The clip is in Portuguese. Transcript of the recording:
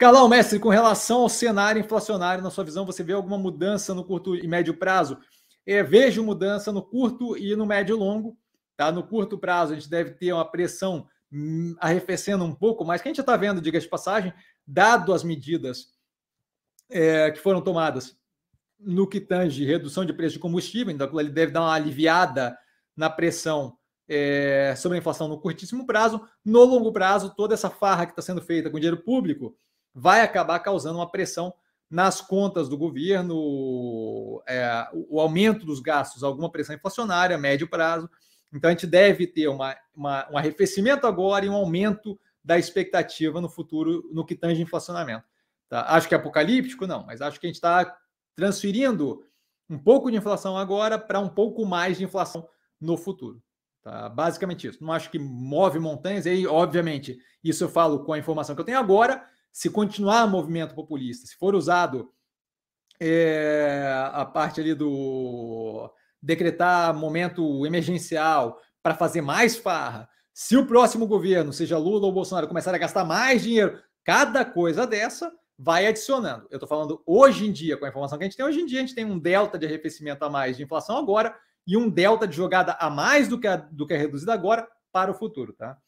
Calão, mestre, com relação ao cenário inflacionário, na sua visão, você vê alguma mudança no curto e médio prazo? É, vejo mudança no curto e no médio e longo. Tá? No curto prazo, a gente deve ter uma pressão hum, arrefecendo um pouco, mas que a gente está vendo, diga de passagem, dado as medidas é, que foram tomadas no que tange redução de preço de combustível, então ele deve dar uma aliviada na pressão é, sobre a inflação no curtíssimo prazo. No longo prazo, toda essa farra que está sendo feita com dinheiro público vai acabar causando uma pressão nas contas do governo, é, o aumento dos gastos, alguma pressão inflacionária, médio prazo. Então, a gente deve ter uma, uma, um arrefecimento agora e um aumento da expectativa no futuro no que tange inflacionamento. Tá? Acho que é apocalíptico, não, mas acho que a gente está transferindo um pouco de inflação agora para um pouco mais de inflação no futuro. Tá? Basicamente isso. Não acho que move montanhas, e aí, obviamente, isso eu falo com a informação que eu tenho agora, se continuar movimento populista, se for usado é, a parte ali do decretar momento emergencial para fazer mais farra, se o próximo governo, seja Lula ou Bolsonaro, começar a gastar mais dinheiro, cada coisa dessa vai adicionando. Eu estou falando hoje em dia, com a informação que a gente tem hoje em dia, a gente tem um delta de arrefecimento a mais de inflação agora e um delta de jogada a mais do que a, do que a é reduzida agora para o futuro, tá?